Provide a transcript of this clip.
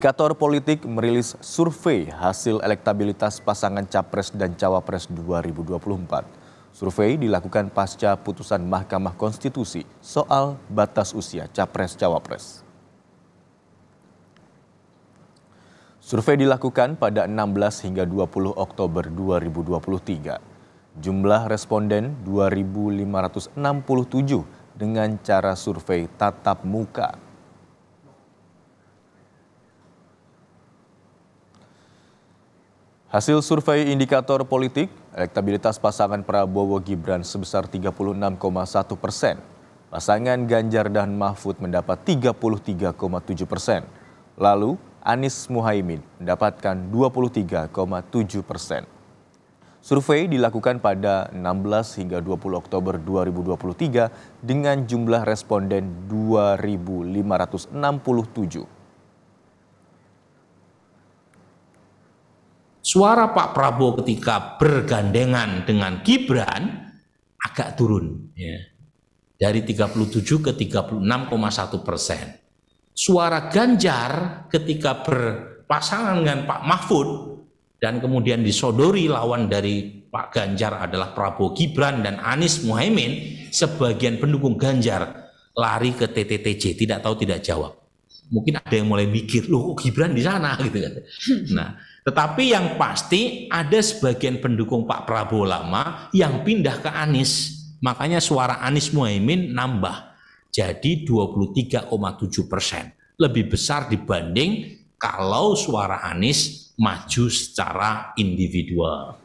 Indikator Politik merilis survei hasil elektabilitas pasangan Capres dan Cawapres 2024. Survei dilakukan pasca putusan Mahkamah Konstitusi soal batas usia Capres-Cawapres. Survei dilakukan pada 16 hingga 20 Oktober 2023. Jumlah responden 2.567 dengan cara survei tatap muka Hasil survei indikator politik, elektabilitas pasangan Prabowo Gibran sebesar 36,1 persen. Pasangan Ganjar dan Mahfud mendapat 33,7 persen. Lalu Anies Muhaimin mendapatkan 23,7 persen. Survei dilakukan pada 16 hingga 20 Oktober 2023 dengan jumlah responden 2.567. suara Pak Prabowo ketika bergandengan dengan Gibran agak turun ya. dari 37 ke 36,1 persen. Suara Ganjar ketika berpasangan dengan Pak Mahfud dan kemudian disodori lawan dari Pak Ganjar adalah Prabowo Gibran dan Anies Muhaimin, sebagian pendukung Ganjar lari ke TTTJ, tidak tahu tidak jawab mungkin ada yang mulai mikir, loh kok Gibran di sana gitu kan. Nah, tetapi yang pasti ada sebagian pendukung Pak Prabowo lama yang pindah ke Anies. Makanya suara Anies Muhaimin nambah jadi 23,7 persen. Lebih besar dibanding kalau suara Anies maju secara individual.